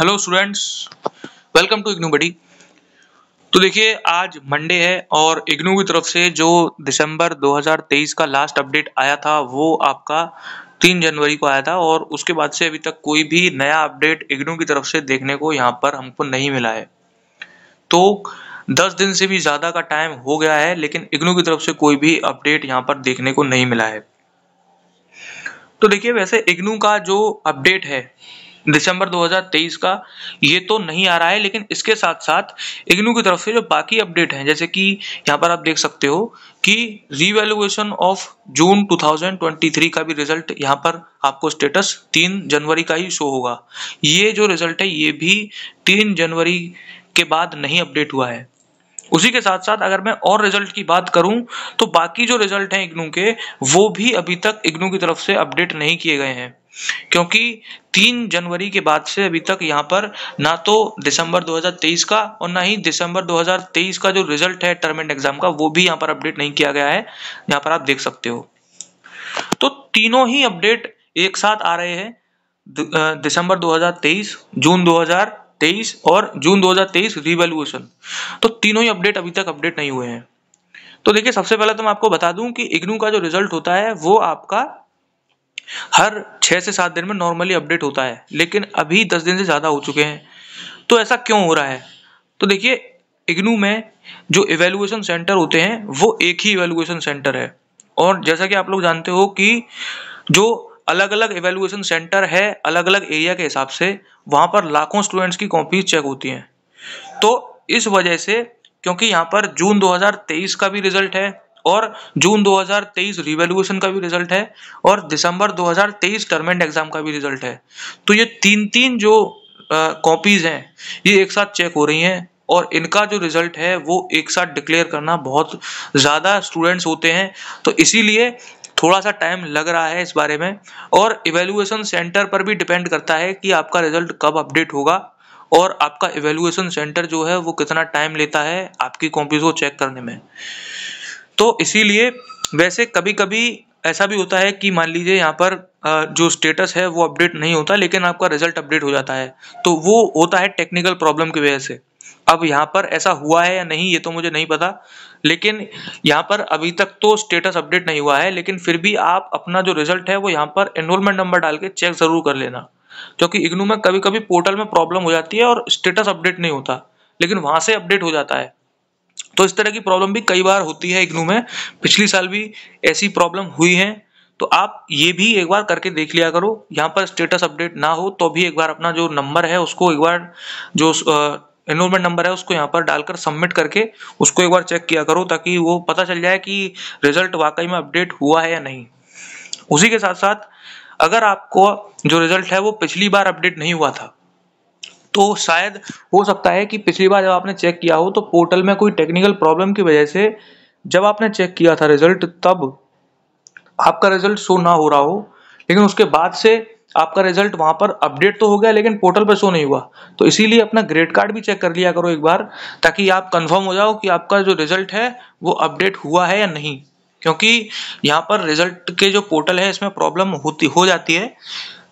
Hello students welcome to IGNOU buddy तो देखिए आज मंडे है और इग्नू की तरफ से जो दिसंबर 2023 का लास्ट अपडेट आया था वो आपका तीन जनवरी को आया था और उसके बाद से अभी तक कोई भी नया अपडेट इग्नू की तरफ से देखने को यहाँ पर हमको नहीं मिला है तो दस दिन से भी ज़्यादा का टाइम हो गया है लेकिन इग्नू की तरफ से कोई भी अपडेट यहाँ पर देखने को नहीं मिला है तो देखिए वैसे इग्नू का जो अपडेट है दिसंबर 2023 का ये तो नहीं आ रहा है लेकिन इसके साथ साथ इग्नू की तरफ से जो बाकी अपडेट हैं जैसे कि यहाँ पर आप देख सकते हो कि रिवेल्युएशन ऑफ जून 2023 का भी रिजल्ट यहाँ पर आपको स्टेटस तीन जनवरी का ही शो होगा ये जो रिजल्ट है ये भी तीन जनवरी के बाद नहीं अपडेट हुआ है उसी के साथ साथ अगर मैं और रिजल्ट की बात करूं तो बाकी जो रिजल्ट हैं इग्नू के वो भी अभी तक इग्नू की तरफ से अपडेट नहीं किए गए हैं क्योंकि तीन जनवरी के बाद से अभी तक यहाँ पर ना तो दिसंबर 2023 का और ना ही दिसंबर 2023 का जो रिजल्ट है टर्म एंड एग्जाम का वो भी यहाँ पर अपडेट नहीं किया गया है यहाँ पर आप देख सकते हो तो तीनों ही अपडेट एक साथ आ रहे हैं दिसंबर 2023, जून 2023 और जून 2023 हजार तो तीनों ही अपडेट अभी तक अपडेट नहीं हुए हैं तो देखिए सबसे पहले तो मैं आपको बता दूं कि इग्नू का जो रिजल्ट होता है वो आपका हर छह से सात दिन में नॉर्मली अपडेट होता है लेकिन अभी दस दिन से ज़्यादा हो चुके हैं तो ऐसा क्यों हो रहा है तो देखिए इग्नू में जो इवेलुएशन सेंटर होते हैं वो एक ही इवेलुएशन सेंटर है और जैसा कि आप लोग जानते हो कि जो अलग अलग एवेल्युएशन सेंटर है अलग अलग एरिया के हिसाब से वहाँ पर लाखों स्टूडेंट्स की कॉपीज चेक होती हैं तो इस वजह से क्योंकि यहाँ पर जून 2023 का भी रिजल्ट है और जून 2023 हज़ार का भी रिजल्ट है और दिसंबर 2023 टर्म एग्जाम का भी रिजल्ट है तो ये तीन तीन जो कॉपीज हैं ये एक साथ चेक हो रही हैं और इनका जो रिजल्ट है वो एक साथ डिक्लेयर करना बहुत ज़्यादा स्टूडेंट्स होते हैं तो इसीलिए थोड़ा सा टाइम लग रहा है इस बारे में और इवेलुएसन सेंटर पर भी डिपेंड करता है कि आपका रिजल्ट कब अपडेट होगा और आपका इवेलुएसन सेंटर जो है वो कितना टाइम लेता है आपकी कॉपीज को चेक करने में तो इसीलिए वैसे कभी कभी ऐसा भी होता है कि मान लीजिए यहाँ पर जो स्टेटस है वो अपडेट नहीं होता लेकिन आपका रिजल्ट अपडेट हो जाता है तो वो होता है टेक्निकल प्रॉब्लम की वजह से अब यहाँ पर ऐसा हुआ है या नहीं ये तो मुझे नहीं पता लेकिन यहाँ पर अभी तक तो स्टेटस अपडेट नहीं हुआ है लेकिन फिर भी आप अपना जो रिजल्ट है वो यहाँ पर एनरोलमेंट नंबर डाल के चेक ज़रूर कर लेना क्योंकि इग्नू में कभी कभी पोर्टल में प्रॉब्लम हो जाती है और स्टेटस अपडेट नहीं होता लेकिन वहां से अपडेट हो जाता है तो इस तरह की प्रॉब्लम भी कई बार होती है इग्नू में पिछली साल भी ऐसी प्रॉब्लम हुई है तो आप ये भी एक बार करके देख लिया करो यहाँ पर स्टेटस अपडेट ना हो तो भी एक बार अपना जो नंबर है उसको एक बार जो एनरोलमेंट नंबर है उसको यहाँ पर डालकर सबमिट करके उसको एक बार चेक किया करो ताकि वो पता चल जाए कि रिजल्ट वाकई में अपडेट हुआ है या नहीं उसी के साथ साथ अगर आपको जो रिजल्ट है वो पिछली बार अपडेट नहीं हुआ था तो शायद हो सकता है कि पिछली बार जब आपने चेक किया हो तो पोर्टल में कोई टेक्निकल प्रॉब्लम की वजह से जब आपने चेक किया था रिजल्ट तब आपका रिजल्ट शो ना हो रहा हो लेकिन उसके बाद से आपका रिजल्ट वहां पर अपडेट तो हो गया लेकिन पोर्टल पर शो नहीं हुआ तो इसीलिए अपना ग्रेड कार्ड भी चेक कर लिया करो एक बार ताकि आप कंफर्म हो जाओ कि आपका जो रिजल्ट है वो अपडेट हुआ है या नहीं क्योंकि यहाँ पर रिजल्ट के जो पोर्टल है इसमें प्रॉब्लम होती हो जाती है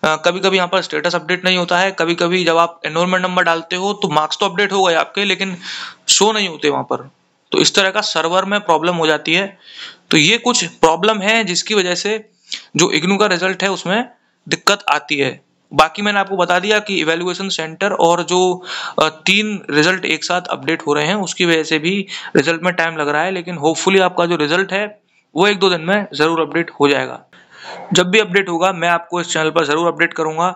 आ, कभी कभी यहाँ पर स्टेटस अपडेट नहीं होता है कभी कभी जब आप एनरोलमेंट नंबर डालते हो तो मार्क्स तो अपडेट हो गए आपके लेकिन शो नहीं होते वहाँ पर तो इस तरह का सर्वर में प्रॉब्लम हो जाती है तो ये कुछ प्रॉब्लम है जिसकी वजह से जो इग्नू का रिजल्ट है उसमें दिक्कत आती है बाकी मैंने आपको बता दिया कि इवेल्युएशन सेंटर और जो तीन रिजल्ट एक साथ अपडेट हो रहे हैं उसकी वजह से भी रिजल्ट में टाइम लग रहा है लेकिन होपफुली आपका जो रिजल्ट है वो एक दो दिन में ज़रूर अपडेट हो जाएगा जब भी अपडेट होगा मैं आपको इस चैनल पर ज़रूर अपडेट करूंगा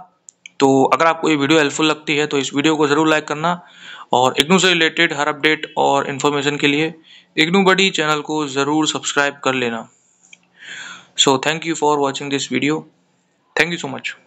तो अगर आपको ये वीडियो हेल्पफुल लगती है तो इस वीडियो को ज़रूर लाइक करना और इग्नू से रिलेटेड हर अपडेट और इन्फॉर्मेशन के लिए इग्नू बडी चैनल को ज़रूर सब्सक्राइब कर लेना so thank you for watching this video Thank you so much.